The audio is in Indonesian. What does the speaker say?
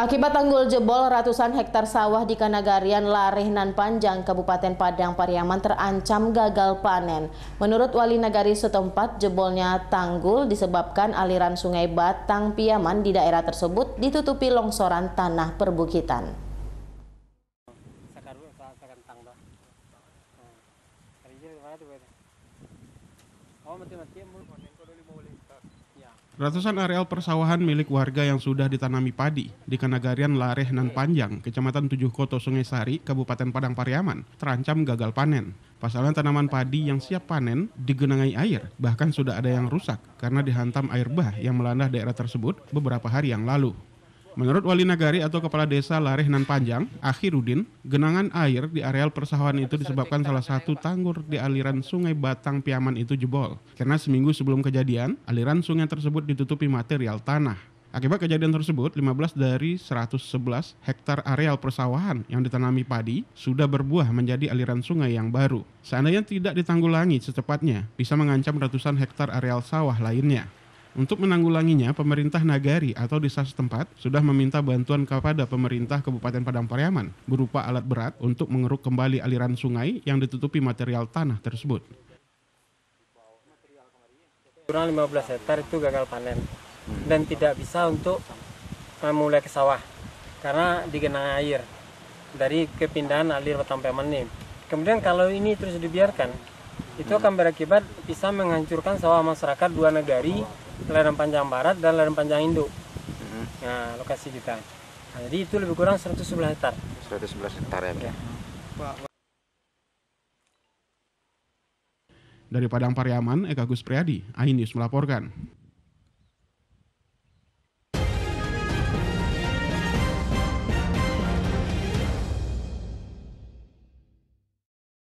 Akibat tanggul jebol, ratusan hektar sawah di Kanagarian Nan Panjang, Kabupaten Padang Pariaman terancam gagal panen. Menurut wali nagari setempat, jebolnya tanggul disebabkan aliran sungai Batang Piaman di daerah tersebut ditutupi longsoran tanah perbukitan. Oh, oh mati-mati, Ratusan areal persawahan milik warga yang sudah ditanami padi di Kanagarian Lareh Nan Panjang, Kecamatan Tujuh Koto Sungai Sari, Kabupaten Padang Pariaman, terancam gagal panen. Pasalnya tanaman padi yang siap panen digenangi air, bahkan sudah ada yang rusak karena dihantam air bah yang melanda daerah tersebut beberapa hari yang lalu. Menurut wali nagari atau kepala desa Larehnan Panjang, Akhirudin, genangan air di areal persawahan itu disebabkan salah satu tanggul di aliran sungai Batang Piaman itu jebol. Karena seminggu sebelum kejadian, aliran sungai tersebut ditutupi material tanah. Akibat kejadian tersebut, 15 dari 111 hektar areal persawahan yang ditanami padi sudah berbuah menjadi aliran sungai yang baru. Seandainya tidak ditanggulangi secepatnya, bisa mengancam ratusan hektar areal sawah lainnya. Untuk menanggulanginya, pemerintah Nagari atau desa setempat sudah meminta bantuan kepada pemerintah Kabupaten Padang Pariaman berupa alat berat untuk mengeruk kembali aliran sungai yang ditutupi material tanah tersebut. Kurang 15 hektar itu gagal panen dan tidak bisa untuk memulai ke sawah karena digenang air dari kepindahan alir Pariaman ini. Kemudian kalau ini terus dibiarkan, itu akan berakibat bisa menghancurkan sawah masyarakat dua negari lereng panjang barat dan lereng panjang induk hmm. nah lokasi kita nah, jadi itu lebih kurang 111 hektar 111 hektar ya, ya. Dari Padang Pariaman, Eka Gus Priadi, Ainus melaporkan.